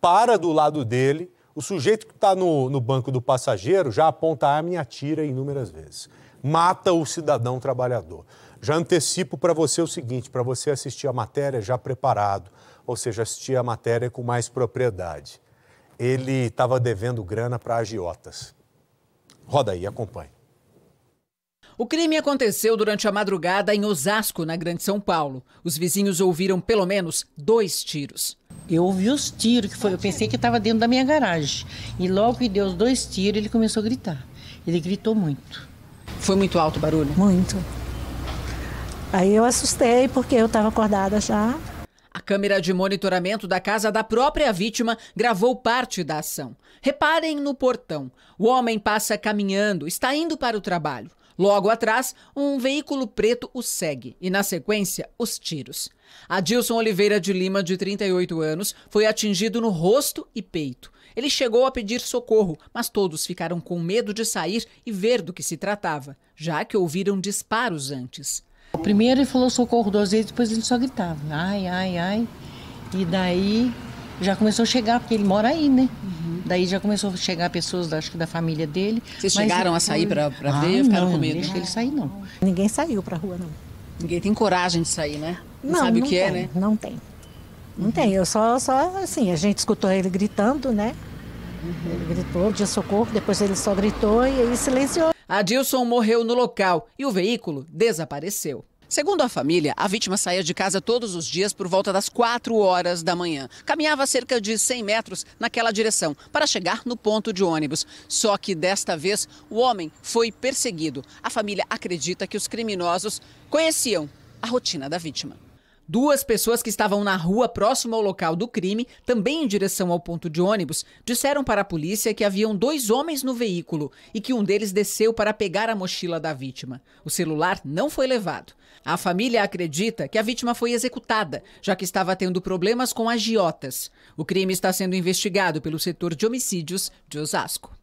para do lado dele, o sujeito que está no, no banco do passageiro já aponta a arma e atira inúmeras vezes. Mata o cidadão trabalhador. Já antecipo para você o seguinte: para você assistir a matéria já preparado, ou seja, assistir a matéria com mais propriedade. Ele estava devendo grana para agiotas. Roda aí, acompanhe. O crime aconteceu durante a madrugada em Osasco, na Grande São Paulo. Os vizinhos ouviram pelo menos dois tiros. Eu ouvi os tiros, que foi, eu pensei que estava dentro da minha garagem. E logo que deu os dois tiros, ele começou a gritar. Ele gritou muito. Foi muito alto o barulho? Muito. Aí eu assustei porque eu estava acordada já. A câmera de monitoramento da casa da própria vítima gravou parte da ação. Reparem no portão. O homem passa caminhando, está indo para o trabalho. Logo atrás, um veículo preto o segue e, na sequência, os tiros. Adilson Oliveira de Lima, de 38 anos, foi atingido no rosto e peito. Ele chegou a pedir socorro, mas todos ficaram com medo de sair e ver do que se tratava, já que ouviram disparos antes. Primeiro ele falou socorro duas vezes, depois ele só gritava, ai, ai, ai. E daí já começou a chegar, porque ele mora aí, né? Uhum. Daí já começou a chegar pessoas, acho que da família dele. Vocês mas... chegaram a sair para ver? Ah, ficaram não, com medo? Não deixa ele sair, não. Ninguém saiu para rua, não. Ninguém tem coragem de sair, né? Não, não sabe não o que é, tem, é, né? Não tem. Não tem. Eu só, só, assim, a gente escutou ele gritando, né? Uhum. Ele gritou, de socorro, depois ele só gritou e aí silenciou. Adilson morreu no local e o veículo desapareceu. Segundo a família, a vítima saía de casa todos os dias por volta das 4 horas da manhã. Caminhava cerca de 100 metros naquela direção para chegar no ponto de ônibus. Só que desta vez o homem foi perseguido. A família acredita que os criminosos conheciam a rotina da vítima. Duas pessoas que estavam na rua próximo ao local do crime, também em direção ao ponto de ônibus, disseram para a polícia que haviam dois homens no veículo e que um deles desceu para pegar a mochila da vítima. O celular não foi levado. A família acredita que a vítima foi executada, já que estava tendo problemas com agiotas. O crime está sendo investigado pelo setor de homicídios de Osasco.